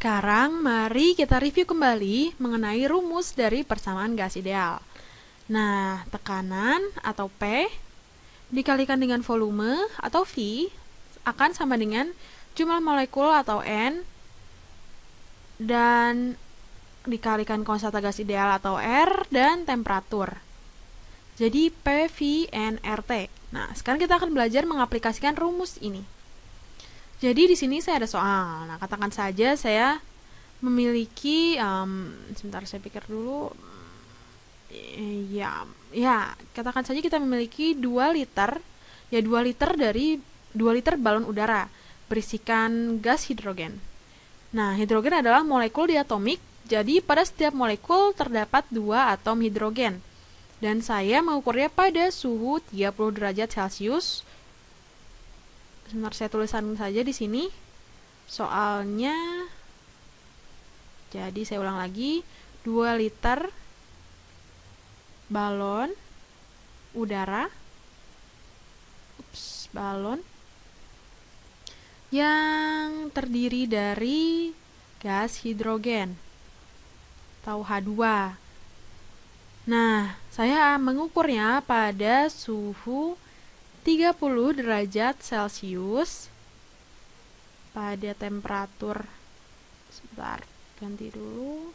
Sekarang mari kita review kembali mengenai rumus dari persamaan gas ideal. Nah, tekanan atau P dikalikan dengan volume atau V akan sama dengan jumlah molekul atau N dan dikalikan konstanta gas ideal atau R dan temperatur. Jadi P, V, N, RT. Nah, sekarang kita akan belajar mengaplikasikan rumus ini. Jadi di sini saya ada soal. Nah, katakan saja saya memiliki um, sebentar saya pikir dulu. Ya, ya, katakan saja kita memiliki 2 liter ya 2 liter dari 2 liter balon udara berisikan gas hidrogen. Nah, hidrogen adalah molekul diatomik, jadi pada setiap molekul terdapat dua atom hidrogen. Dan saya mengukurnya pada suhu 30 derajat Celcius sebentar saya tulisan saja di sini soalnya jadi saya ulang lagi 2 liter balon udara ups, balon yang terdiri dari gas hidrogen atau H2 Nah, saya mengukurnya pada suhu 30 derajat Celcius pada temperatur sebentar ganti dulu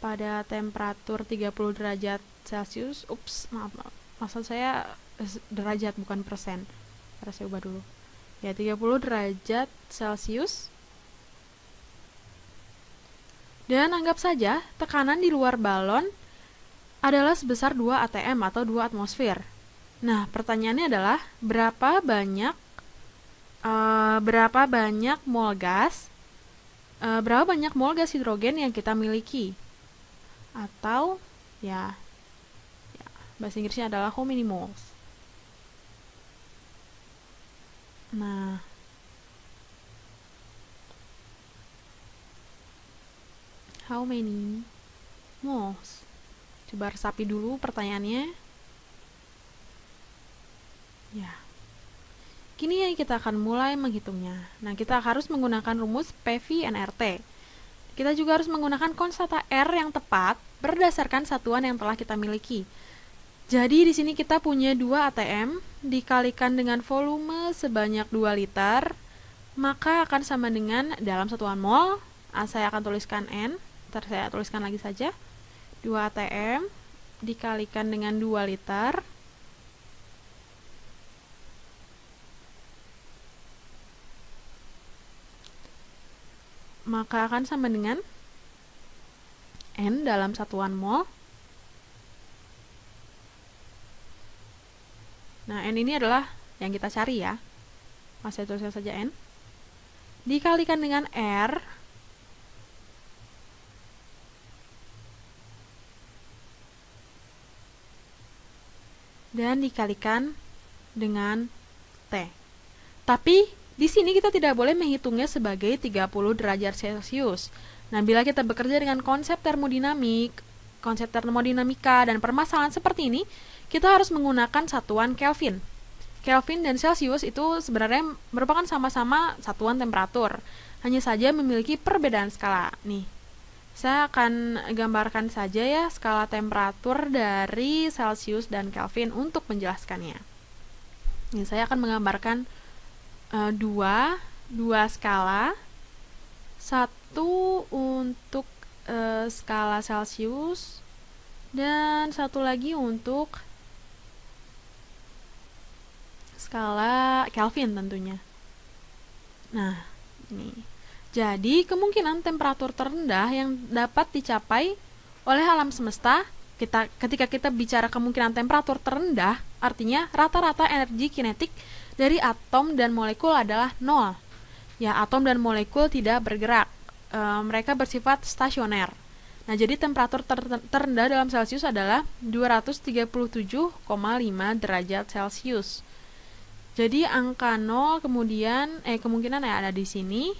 pada temperatur 30 derajat Celcius ups maaf, maaf maksud saya derajat bukan persen harus saya ubah dulu ya 30 derajat Celcius dan anggap saja tekanan di luar balon adalah sebesar 2 atm atau 2 atmosfer Nah, pertanyaannya adalah berapa banyak uh, berapa banyak mol gas uh, berapa banyak mol gas hidrogen yang kita miliki? Atau ya, ya bahasa Inggrisnya adalah how many moles. Nah, how many moles? Coba resapi dulu pertanyaannya. Ya. Kini ya kita akan mulai menghitungnya. Nah, kita harus menggunakan rumus PV NRT. Kita juga harus menggunakan konstanta R yang tepat berdasarkan satuan yang telah kita miliki. Jadi di sini kita punya 2 ATM dikalikan dengan volume sebanyak 2 liter, maka akan sama dengan dalam satuan mol, saya akan tuliskan N, terus saya tuliskan lagi saja, 2 ATM dikalikan dengan 2 liter, maka akan sama dengan N dalam satuan mol. Nah, N ini adalah yang kita cari ya. Masih saya saja N. Dikalikan dengan R. Dan dikalikan dengan T. Tapi di sini kita tidak boleh menghitungnya sebagai 30 derajat Celcius. Nah, bila kita bekerja dengan konsep termodinamik, konsep termodinamika dan permasalahan seperti ini, kita harus menggunakan satuan Kelvin. Kelvin dan celcius itu sebenarnya merupakan sama-sama satuan temperatur, hanya saja memiliki perbedaan skala. Nih, saya akan gambarkan saja ya skala temperatur dari celcius dan Kelvin untuk menjelaskannya. Nih saya akan menggambarkan Eh, dua dua skala satu untuk e, skala celcius dan satu lagi untuk skala Kelvin tentunya. Nah, ini. Jadi, kemungkinan temperatur terendah yang dapat dicapai oleh alam semesta kita ketika kita bicara kemungkinan temperatur terendah, artinya rata-rata energi kinetik dari atom dan molekul adalah nol. Ya, atom dan molekul tidak bergerak. E, mereka bersifat stasioner. Nah, jadi temperatur ter terendah dalam Celcius adalah 237,5 derajat Celcius. Jadi angka 0 kemudian eh kemungkinan ya ada di sini.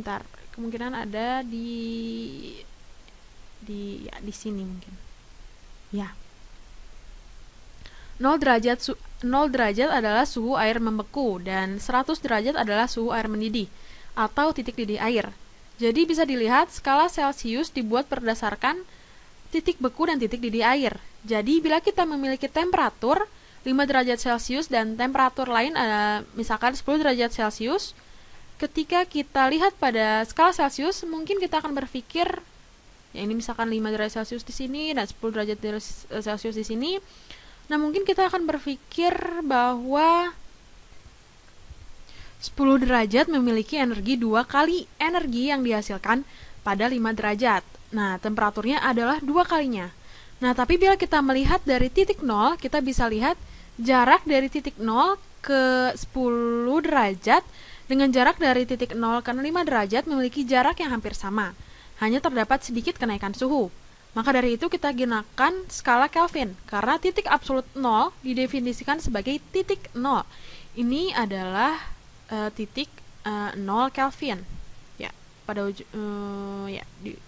Ntar, kemungkinan ada di di ya, di sini mungkin. Ya. 0 derajat 0 derajat adalah suhu air membeku dan 100 derajat adalah suhu air mendidih atau titik didih air. Jadi bisa dilihat skala Celcius dibuat berdasarkan titik beku dan titik didih air. Jadi bila kita memiliki temperatur 5 derajat Celcius dan temperatur lain eh, misalkan 10 derajat Celcius, ketika kita lihat pada skala Celcius mungkin kita akan berpikir ya ini misalkan 5 derajat Celcius di sini dan 10 derajat Celcius eh, di sini Nah, mungkin kita akan berpikir bahwa 10 derajat memiliki energi dua kali energi yang dihasilkan pada 5 derajat. Nah, temperaturnya adalah dua kalinya. Nah, tapi bila kita melihat dari titik nol kita bisa lihat jarak dari titik nol ke 10 derajat dengan jarak dari titik nol ke 5 derajat memiliki jarak yang hampir sama. Hanya terdapat sedikit kenaikan suhu. Maka dari itu kita gunakan skala Kelvin karena titik absolut 0 didefinisikan sebagai titik 0. Ini adalah uh, titik uh, eh, 0 Kelvin. Ya, pada uh, ya di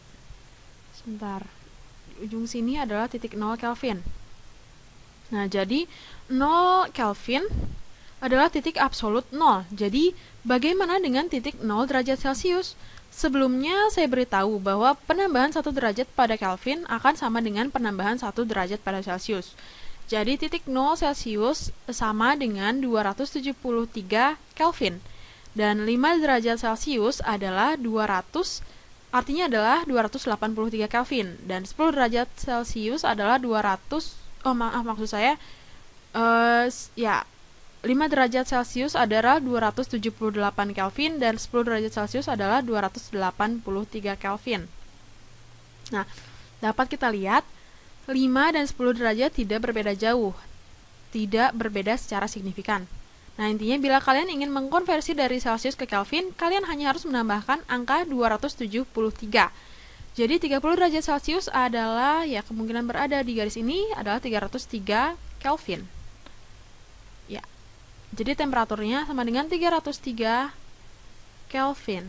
sebentar. Di ujung sini adalah titik 0 Kelvin. Nah, jadi 0 Kelvin adalah titik absolut 0. Jadi, bagaimana dengan titik 0 derajat Celcius? Sebelumnya saya beritahu bahwa penambahan 1 derajat pada Kelvin akan sama dengan penambahan 1 derajat pada Celcius. Jadi titik 0 Celcius sama dengan 273 Kelvin dan 5 derajat Celcius adalah 200 artinya adalah 283 Kelvin dan 10 derajat Celcius adalah 200 oh maaf ah, maksud saya uh, ya 5 derajat Celcius adalah 278 Kelvin dan 10 derajat Celcius adalah 283 Kelvin. Nah, dapat kita lihat 5 dan 10 derajat tidak berbeda jauh, tidak berbeda secara signifikan. Nah, intinya bila kalian ingin mengkonversi dari Celcius ke Kelvin, kalian hanya harus menambahkan angka 273. Jadi 30 derajat Celcius adalah ya kemungkinan berada di garis ini adalah 303 Kelvin. Jadi temperaturnya sama dengan 303 Kelvin.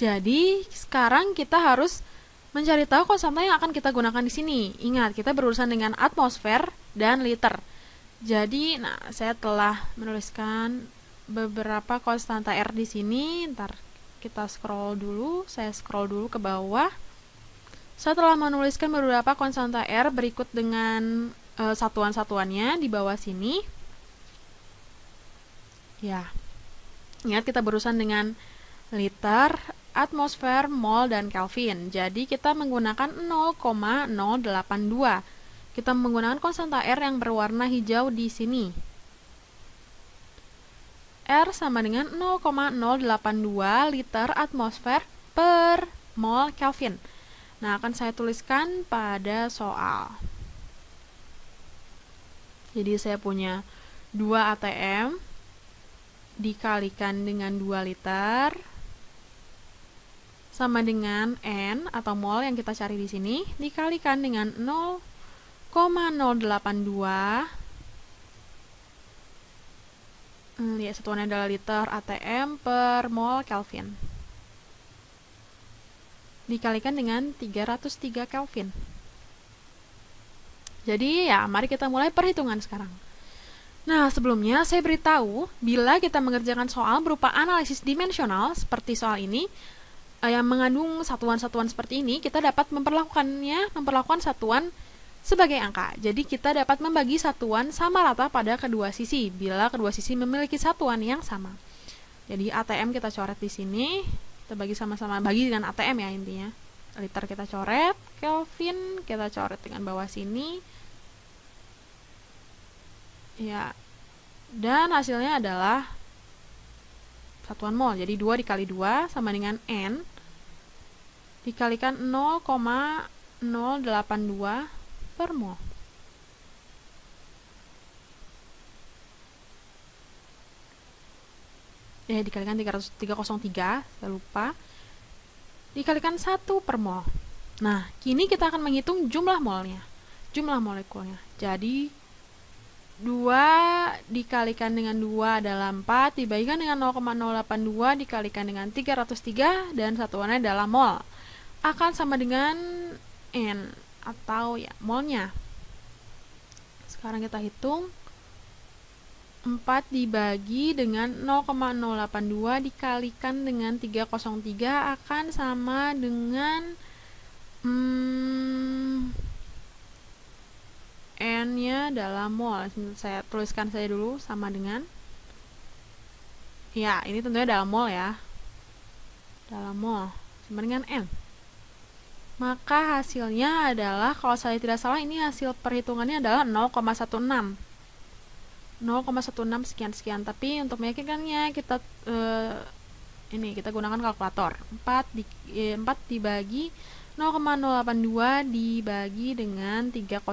Jadi sekarang kita harus mencari tahu konstanta yang akan kita gunakan di sini. Ingat, kita berurusan dengan atmosfer dan liter. Jadi, nah saya telah menuliskan beberapa konstanta R di sini. Ntar kita scroll dulu, saya scroll dulu ke bawah. Saya telah menuliskan beberapa konstanta R berikut dengan uh, satuan-satuannya di bawah sini. Ya, ingat kita berurusan dengan liter, atmosfer, mol, dan Kelvin. Jadi kita menggunakan 0,082. Kita menggunakan konstanta R yang berwarna hijau di sini. R sama dengan 0,082 liter atmosfer per mol Kelvin. Nah, akan saya tuliskan pada soal. Jadi saya punya 2 ATM dikalikan dengan 2 liter sama dengan N atau mol yang kita cari di sini dikalikan dengan 0,082 Hmm, ya, satuannya adalah liter ATM per mol Kelvin. Dikalikan dengan 303 Kelvin. Jadi ya, mari kita mulai perhitungan sekarang. Nah, sebelumnya saya beritahu, bila kita mengerjakan soal berupa analisis dimensional seperti soal ini, eh, yang mengandung satuan-satuan seperti ini, kita dapat memperlakukannya, memperlakukan satuan sebagai angka. Jadi kita dapat membagi satuan sama rata pada kedua sisi, bila kedua sisi memiliki satuan yang sama. Jadi ATM kita coret di sini, kita bagi sama-sama, bagi dengan ATM ya intinya liter kita coret Kelvin kita coret dengan bawah sini ya dan hasilnya adalah satuan mol jadi 2 dikali 2 sama dengan N dikalikan 0,082 per mol ya dikalikan 303 saya lupa dikalikan 1 per mol. Nah, kini kita akan menghitung jumlah molnya, jumlah molekulnya. Jadi, 2 dikalikan dengan 2 adalah 4, dibagikan dengan 0,082 dikalikan dengan 303, dan satuannya adalah mol. Akan sama dengan N, atau ya, molnya. Sekarang kita hitung 4 dibagi dengan 0,082 dikalikan dengan 303 akan sama dengan hmm, N-nya dalam mol. Saya tuliskan saya dulu sama dengan Ya, ini tentunya dalam mol ya. Dalam mol sama dengan N. Maka hasilnya adalah kalau saya tidak salah ini hasil perhitungannya adalah 0,16 0,16 sekian sekian tapi untuk meyakinkannya kita uh, ini kita gunakan kalkulator 4 di, eh, 4 dibagi 0,082 dibagi dengan 303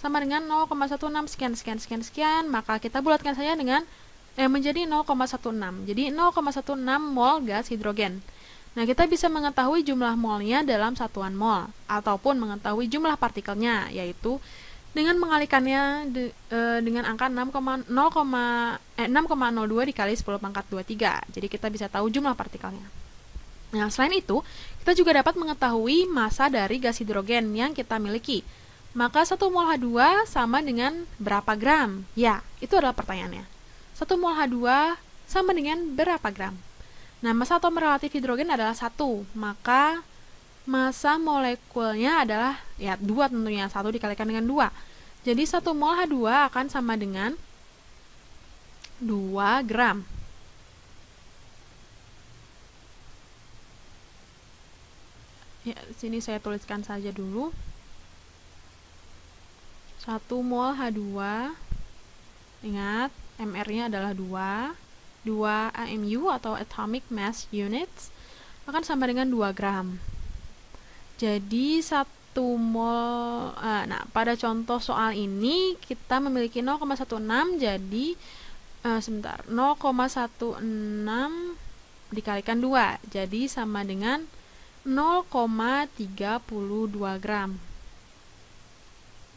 sama dengan 0,16 sekian sekian sekian sekian maka kita bulatkan saja dengan eh, menjadi 0,16 jadi 0,16 mol gas hidrogen Nah, kita bisa mengetahui jumlah molnya dalam satuan mol, ataupun mengetahui jumlah partikelnya, yaitu dengan mengalikannya de, uh, dengan angka 6,0, eh, 6,02 dikali 10 pangkat 23. Jadi kita bisa tahu jumlah partikelnya. Nah, selain itu, kita juga dapat mengetahui massa dari gas hidrogen yang kita miliki. Maka 1 mol H2 sama dengan berapa gram? Ya, itu adalah pertanyaannya. 1 mol H2 sama dengan berapa gram? Nah, massa atom relatif hidrogen adalah 1, maka masa molekulnya adalah ya 2 tentunya, 1 dikalikan dengan 2. Jadi 1 mol H2 akan sama dengan 2 gram. Ya, sini saya tuliskan saja dulu. 1 mol H2 ingat MR-nya adalah 2 2 AMU atau atomic mass units akan sama dengan 2 gram. Jadi satu mol uh, eh, nah pada contoh soal ini kita memiliki 0,16 jadi uh, sebentar 0,16 dikalikan 2 jadi sama dengan 0,32 gram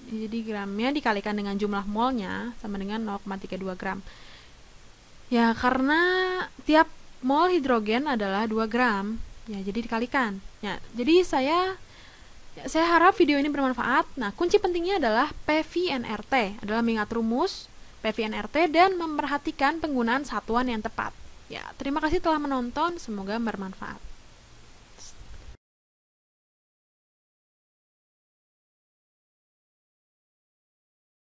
jadi gramnya dikalikan dengan jumlah molnya sama dengan 0,32 gram ya karena tiap mol hidrogen adalah 2 gram ya jadi dikalikan ya jadi saya ya, saya harap video ini bermanfaat nah kunci pentingnya adalah PVNRT adalah mengingat rumus PVNRT dan memperhatikan penggunaan satuan yang tepat ya terima kasih telah menonton semoga bermanfaat